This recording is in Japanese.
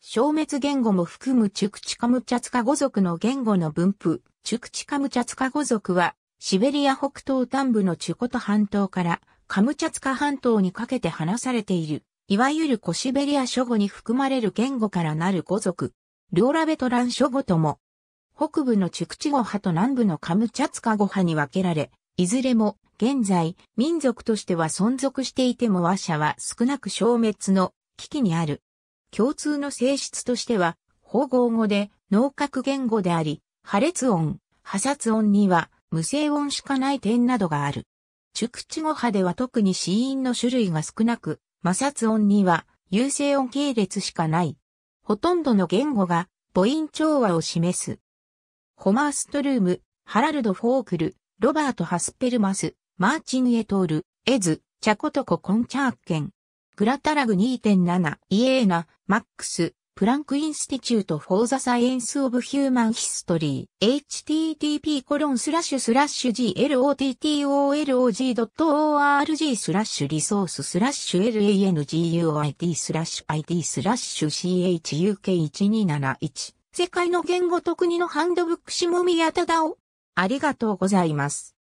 消滅言語も含むチュクチカムチャツカ語族の言語の分布、チュクチカムチャツカ語族は、シベリア北東端部のチュコト半島からカムチャツカ半島にかけて話されている、いわゆるコシベリア諸語に含まれる言語からなる語族、両ラベトラン諸語とも、北部のチュクチ語派と南部のカムチャツカ語派に分けられ、いずれも現在民族としては存続していても和者は少なく消滅の危機にある。共通の性質としては、保護語で脳核言語であり、破裂音、破殺音には無声音しかない点などがある。熟知語派では特に死因の種類が少なく、摩擦音には有声音系列しかない。ほとんどの言語が母音調和を示す。ホマーストルーム、ハラルド・フォークル、ロバート・ハスペルマス、マーチン・エトール、エズ、チャコトコ・コンチャーケン、グラタラグ2.7、イエーナ、マックス、プランクインスティチュート・フォー・ザ・サイエンス・オブ・ヒューマン・ヒストリー、http コロンスラッシュスラッシュ glottolog.org スラッシュリソーススラッシュ languit スラッシュ it スラッシュ chuk1271 世界の言語と国のハンドブック下宮忠やありがとうございます。